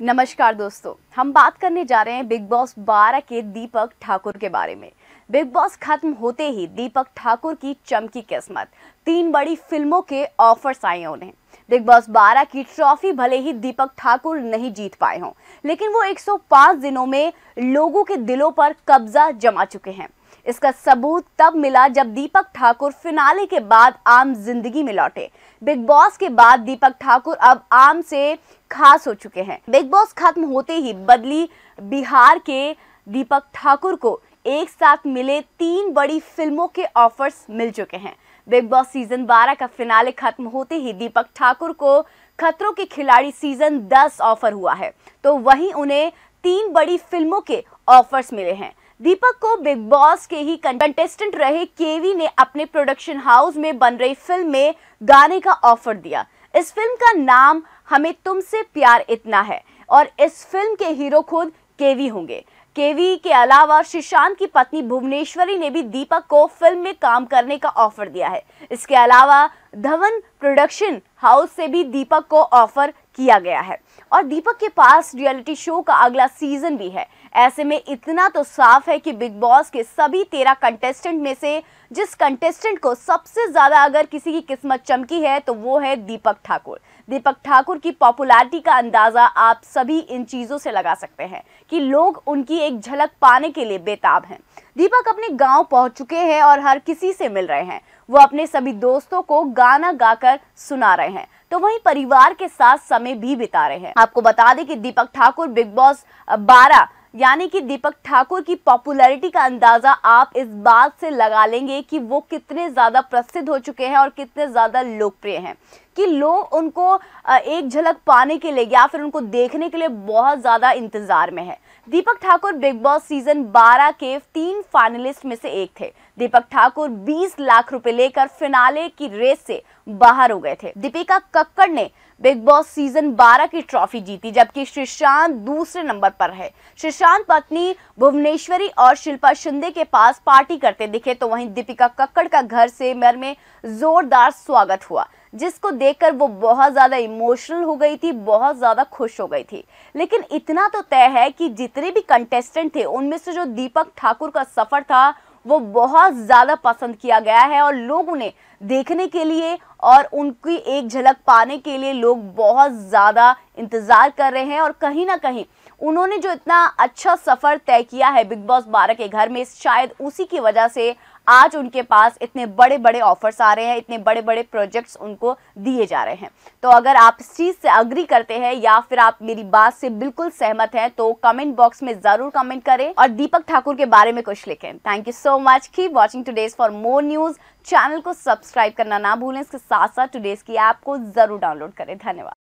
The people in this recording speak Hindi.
नमस्कार दोस्तों हम बात करने जा रहे हैं बिग बॉस 12 के दीपक ठाकुर के बारे में बिग बॉस खत्म होते ही दीपक ठाकुर की चमकी किस्मत तीन बड़ी फिल्मों के ऑफर्स आए उन्हें बिग बॉस 12 की ट्रॉफी भले ही दीपक ठाकुर नहीं जीत पाए हों लेकिन वो 105 दिनों में लोगों के दिलों पर कब्जा जमा चुके हैं इसका सबूत तब मिला जब दीपक ठाकुर फिनाले के बाद आम जिंदगी में लौटे बिग बॉस के बाद दीपक ठाकुर अब आम से खास हो चुके हैं बिग बॉस खत्म होते ही बदली बिहार के दीपक ठाकुर को एक साथ मिले तीन बड़ी फिल्मों के ऑफर्स मिल चुके हैं बिग बॉस सीजन 12 का फिनाले खत्म होते ही दीपक ठाकुर को खतरों के खिलाड़ी सीजन 10 ऑफर हुआ है तो वहीं उन्हें तीन बड़ी फिल्मों के ऑफर्स मिले हैं दीपक को बिग बॉस के ही कंटेस्टेंट रहे केवी ने अपने प्रोडक्शन हाउस में बन रही फिल्म में गाने का ऑफर दिया इस फिल्म का नाम हमें तुमसे प्यार इतना है और इस फिल्म के हीरो खुद केवी होंगे केवी के अलावा शिशांत की पत्नी भुवनेश्वरी ने भी दीपक को फिल्म में काम करने का ऑफर दिया है इसके अलावा धवन प्रोडक्शन हाउस से भी दीपक को ऑफर किया गया है और दीपक के पास रियलिटी शो का अगला सीजन भी है ऐसे में इतना तो साफ है कि बिग बॉस के सभी तेरह कंटेस्टेंट में से जिस कंटेस्टेंट को सबसे ज़्यादा अगर किसी की किस्मत चमकी है तो वो है दीपक ठाकुर दीपक ठाकुर की पॉपुलैरिटी का अंदाज़ा आप सभी इन चीज़ों से लगा सकते हैं कि लोग उनकी एक झलक पाने के लिए बेताब हैं दीपक अपने गांव पहुंच चुके हैं और हर किसी से मिल रहे हैं वो अपने सभी दोस्तों को गाना गाकर सुना रहे हैं तो वहीं परिवार के साथ समय भी बिता रहे हैं आपको बता दें कि दीपक ठाकुर बिग बॉस बारह यानी कि दीपक ठाकुर की पॉपुलैरिटी का अंदाजा आप इस बात से लगा लेंगे कि वो कितने ज़्यादा प्रसिद्ध हो चुके हैं और कितने ज़्यादा लोकप्रिय हैं कि लोग उनको एक झलक पाने के लिए या फिर उनको देखने के लिए बहुत ज़्यादा इंतज़ार में है Deepak Thakur Bigg Boss season 12 के तीन फाइनलिस्ट में से एक थे दीपक ठाकुर 20 लाख रुपए लेकर फिनाले की रेस से बाहर हो गए थे दीपिका कक्कड़ ने बिग बॉस सीजन 12 की ट्रॉफी जीती जबकि श्रीशांत दूसरे नंबर पर है श्रीशांत पत्नी भुवनेश्वरी और शिल्पा शिंदे के पास पार्टी करते दिखे तो वहीं दीपिका कक्कड़ का घर से मेयर में जोरदार स्वागत हुआ जिसको देखकर वो बहुत ज़्यादा इमोशनल हो गई थी बहुत ज़्यादा खुश हो गई थी लेकिन इतना तो तय है कि जितने भी कंटेस्टेंट थे उनमें से जो दीपक ठाकुर का सफ़र था वो बहुत ज़्यादा पसंद किया गया है और लोग उन्हें देखने के लिए और उनकी एक झलक पाने के लिए लोग बहुत ज़्यादा इंतज़ार कर रहे हैं और कहीं ना कहीं उन्होंने जो इतना अच्छा सफ़र तय किया है बिग बॉस बारह के घर में शायद उसी की वजह से आज उनके पास इतने बड़े बड़े ऑफर्स आ रहे हैं इतने बड़े बड़े प्रोजेक्ट्स उनको दिए जा रहे हैं तो अगर आप इस चीज़ से अग्री करते हैं या फिर आप मेरी बात से बिल्कुल सहमत हैं तो कमेंट बॉक्स में ज़रूर कमेंट करें और दीपक ठाकुर के बारे में कुछ लिखें थैंक यू सो मच की watching today's for more news channel को सब्सक्राइब करना ना भूलें इसके साथ साथ टूडेज की ऐप को ज़रूर डाउनलोड करें धन्यवाद